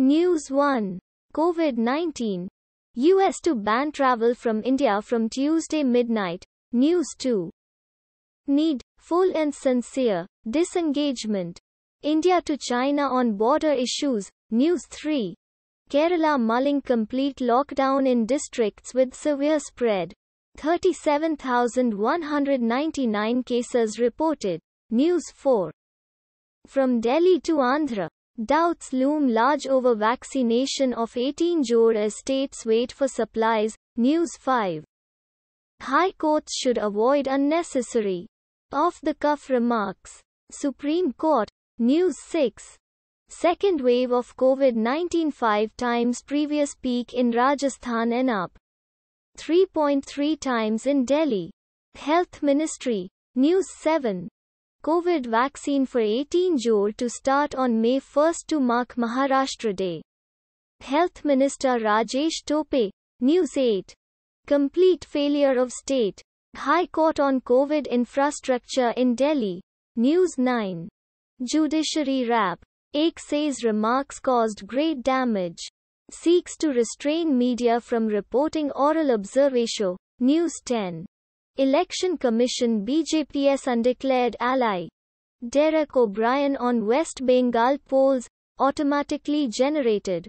News 1. COVID-19. US to ban travel from India from Tuesday midnight. News 2. Need, full and sincere, disengagement. India to China on border issues. News 3. Kerala mulling complete lockdown in districts with severe spread. 37,199 cases reported. News 4. From Delhi to Andhra, Doubts loom large over vaccination of 18 year as states wait for supplies. News 5. High courts should avoid unnecessary off-the-cuff remarks. Supreme Court. News 6. Second wave of COVID-19 five times previous peak in Rajasthan and up 3.3 times in Delhi. Health Ministry. News 7. COVID vaccine for 18 Jor to start on May 1 to mark Maharashtra Day. Health Minister Rajesh Tope, News 8. Complete failure of state. High Court on COVID infrastructure in Delhi. News 9. Judiciary wrap. Ake says remarks caused great damage. Seeks to restrain media from reporting oral observation. News 10. Election Commission BJP's undeclared ally, Derek O'Brien on West Bengal polls, automatically generated.